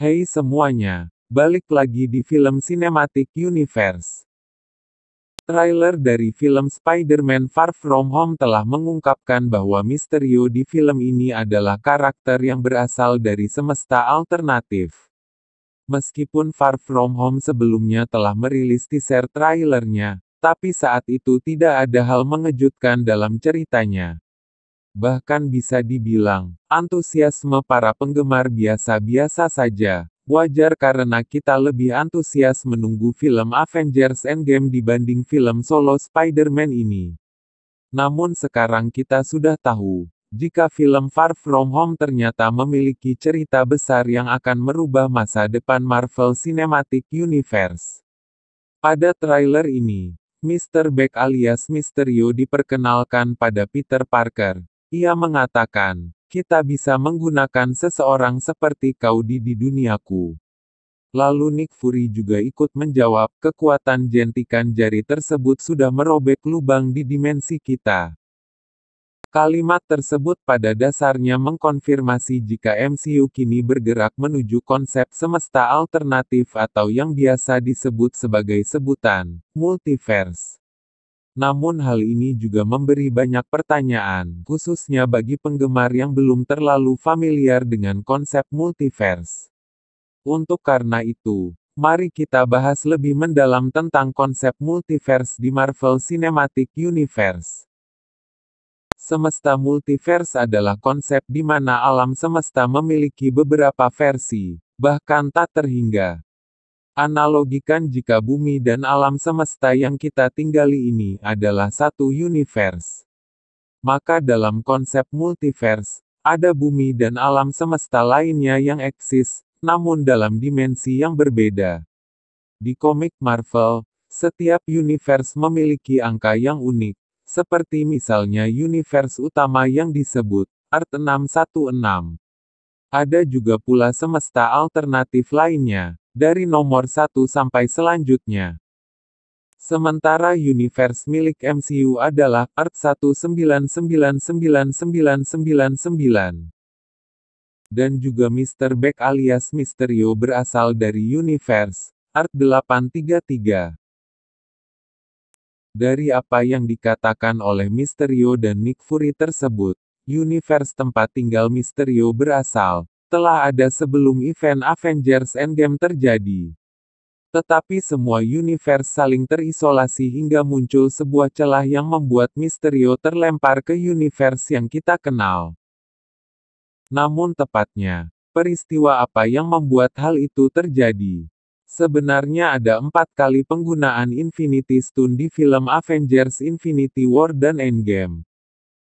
Hei semuanya, balik lagi di film Cinematic Universe. Trailer dari film Spider-Man Far From Home telah mengungkapkan bahwa Misterio di film ini adalah karakter yang berasal dari semesta alternatif. Meskipun Far From Home sebelumnya telah merilis teaser trailernya, tapi saat itu tidak ada hal mengejutkan dalam ceritanya bahkan bisa dibilang, antusiasme para penggemar biasa-biasa saja. Wajar karena kita lebih antusias menunggu film Avengers Endgame dibanding film solo Spider-Man ini. Namun sekarang kita sudah tahu, jika film Far From Home ternyata memiliki cerita besar yang akan merubah masa depan Marvel Cinematic Universe. Pada trailer ini, Mr. Beck alias Misterio diperkenalkan pada Peter Parker, ia mengatakan, kita bisa menggunakan seseorang seperti kau di di duniaku. Lalu Nick Fury juga ikut menjawab, kekuatan jentikan jari tersebut sudah merobek lubang di dimensi kita. Kalimat tersebut pada dasarnya mengkonfirmasi jika MCU kini bergerak menuju konsep semesta alternatif atau yang biasa disebut sebagai sebutan multiverse. Namun hal ini juga memberi banyak pertanyaan, khususnya bagi penggemar yang belum terlalu familiar dengan konsep multiverse. Untuk karena itu, mari kita bahas lebih mendalam tentang konsep multiverse di Marvel Cinematic Universe. Semesta multiverse adalah konsep di mana alam semesta memiliki beberapa versi, bahkan tak terhingga, Analogikan jika bumi dan alam semesta yang kita tinggali ini adalah satu universe. Maka dalam konsep multiverse, ada bumi dan alam semesta lainnya yang eksis, namun dalam dimensi yang berbeda. Di komik Marvel, setiap universe memiliki angka yang unik, seperti misalnya universe utama yang disebut Art 616. Ada juga pula semesta alternatif lainnya dari nomor 1 sampai selanjutnya. Sementara universe milik MCU adalah Earth 1999999, Dan juga Mr. Beck alias Misterio berasal dari universe Art 833. Dari apa yang dikatakan oleh Misterio dan Nick Fury tersebut, universe tempat tinggal Misterio berasal telah ada sebelum event Avengers Endgame terjadi. Tetapi semua universe saling terisolasi hingga muncul sebuah celah yang membuat Misterio terlempar ke universe yang kita kenal. Namun tepatnya, peristiwa apa yang membuat hal itu terjadi? Sebenarnya ada empat kali penggunaan Infinity Stone di film Avengers Infinity War dan Endgame.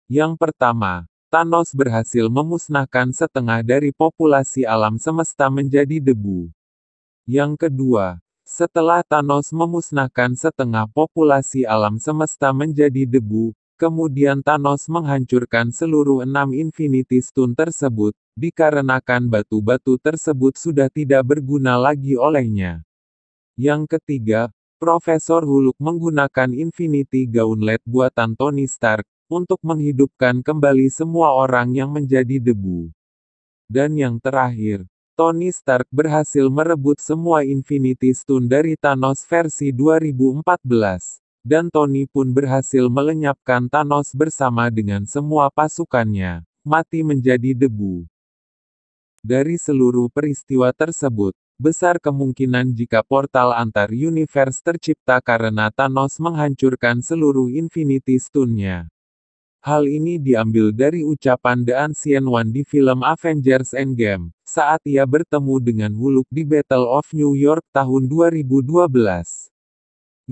Yang pertama, Thanos berhasil memusnahkan setengah dari populasi alam semesta menjadi debu. Yang kedua, setelah Thanos memusnahkan setengah populasi alam semesta menjadi debu, kemudian Thanos menghancurkan seluruh enam Infinity Stone tersebut, dikarenakan batu-batu tersebut sudah tidak berguna lagi olehnya. Yang ketiga, Profesor Hulk menggunakan Infinity Gauntlet buatan Tony Stark, untuk menghidupkan kembali semua orang yang menjadi debu. Dan yang terakhir, Tony Stark berhasil merebut semua Infinity Stone dari Thanos versi 2014 dan Tony pun berhasil melenyapkan Thanos bersama dengan semua pasukannya, mati menjadi debu. Dari seluruh peristiwa tersebut, besar kemungkinan jika portal antar universe tercipta karena Thanos menghancurkan seluruh Infinity Stone-nya. Hal ini diambil dari ucapan The Ancient One di film Avengers Endgame, saat ia bertemu dengan Hulk di Battle of New York tahun 2012.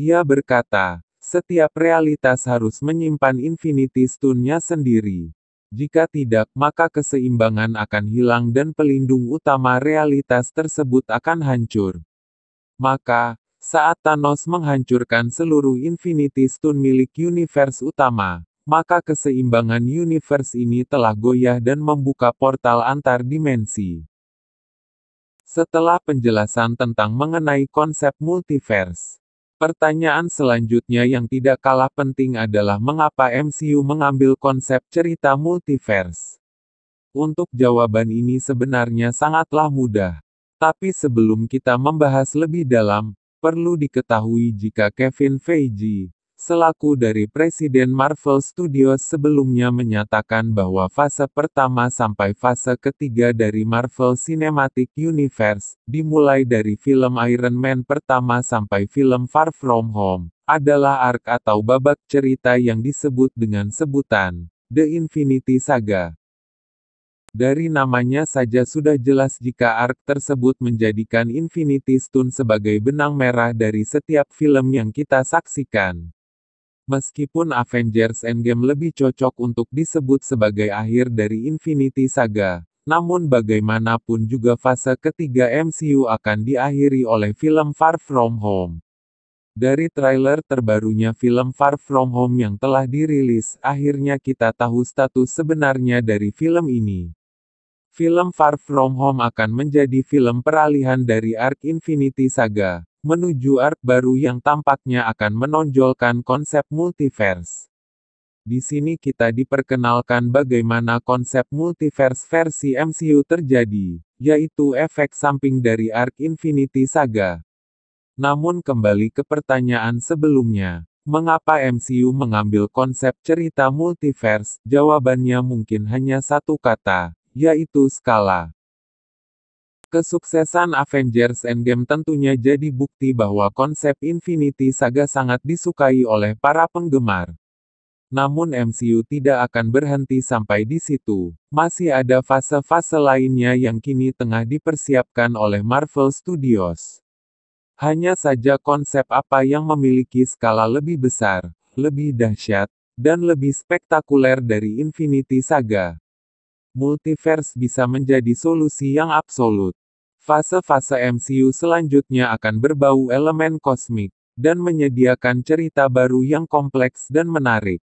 Ia berkata, setiap realitas harus menyimpan Infinity Stone-nya sendiri. Jika tidak, maka keseimbangan akan hilang dan pelindung utama realitas tersebut akan hancur. Maka, saat Thanos menghancurkan seluruh Infinity Stone milik universe utama, maka keseimbangan universe ini telah goyah dan membuka portal antar dimensi. Setelah penjelasan tentang mengenai konsep multiverse, pertanyaan selanjutnya yang tidak kalah penting adalah mengapa MCU mengambil konsep cerita multiverse. Untuk jawaban ini sebenarnya sangatlah mudah. Tapi sebelum kita membahas lebih dalam, perlu diketahui jika Kevin Feige, selaku dari Presiden Marvel Studios sebelumnya menyatakan bahwa fase pertama sampai fase ketiga dari Marvel Cinematic Universe, dimulai dari film Iron Man pertama sampai film Far From Home, adalah arc atau babak cerita yang disebut dengan sebutan The Infinity Saga. Dari namanya saja sudah jelas jika arc tersebut menjadikan Infinity Stone sebagai benang merah dari setiap film yang kita saksikan. Meskipun Avengers Endgame lebih cocok untuk disebut sebagai akhir dari Infinity Saga, namun bagaimanapun juga fase ketiga MCU akan diakhiri oleh film Far From Home. Dari trailer terbarunya film Far From Home yang telah dirilis, akhirnya kita tahu status sebenarnya dari film ini. Film Far From Home akan menjadi film peralihan dari Ark Infinity Saga, menuju art baru yang tampaknya akan menonjolkan konsep multiverse. Di sini kita diperkenalkan bagaimana konsep multiverse versi MCU terjadi, yaitu efek samping dari Arc Infinity Saga. Namun kembali ke pertanyaan sebelumnya, mengapa MCU mengambil konsep cerita multiverse? Jawabannya mungkin hanya satu kata, yaitu skala. Kesuksesan Avengers Endgame tentunya jadi bukti bahwa konsep Infinity Saga sangat disukai oleh para penggemar. Namun MCU tidak akan berhenti sampai di situ. Masih ada fase-fase lainnya yang kini tengah dipersiapkan oleh Marvel Studios. Hanya saja konsep apa yang memiliki skala lebih besar, lebih dahsyat, dan lebih spektakuler dari Infinity Saga. Multiverse bisa menjadi solusi yang absolut. Fase-fase MCU selanjutnya akan berbau elemen kosmik, dan menyediakan cerita baru yang kompleks dan menarik.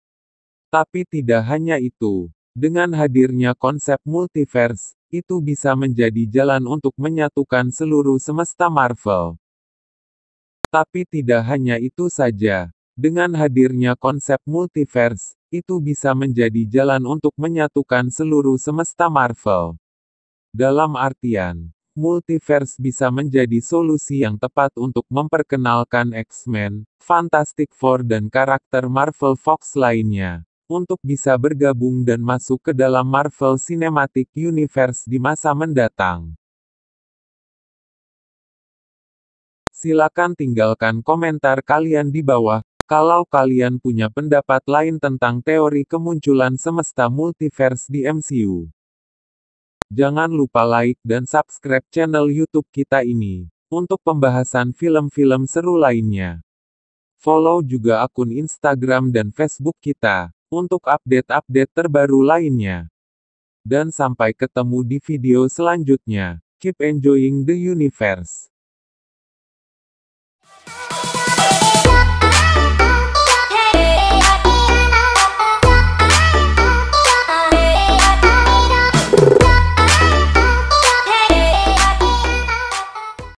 Tapi tidak hanya itu, dengan hadirnya konsep multiverse, itu bisa menjadi jalan untuk menyatukan seluruh semesta Marvel. Tapi tidak hanya itu saja, dengan hadirnya konsep multiverse, itu bisa menjadi jalan untuk menyatukan seluruh semesta Marvel. Dalam artian, multiverse bisa menjadi solusi yang tepat untuk memperkenalkan X-Men, Fantastic Four dan karakter Marvel Fox lainnya untuk bisa bergabung dan masuk ke dalam Marvel Cinematic Universe di masa mendatang. Silakan tinggalkan komentar kalian di bawah. Kalau kalian punya pendapat lain tentang teori kemunculan semesta multiverse di MCU, Jangan lupa like dan subscribe channel YouTube kita ini untuk pembahasan film-film seru lainnya. Follow juga akun Instagram dan Facebook kita untuk update-update terbaru lainnya. Dan sampai ketemu di video selanjutnya. Keep enjoying the universe.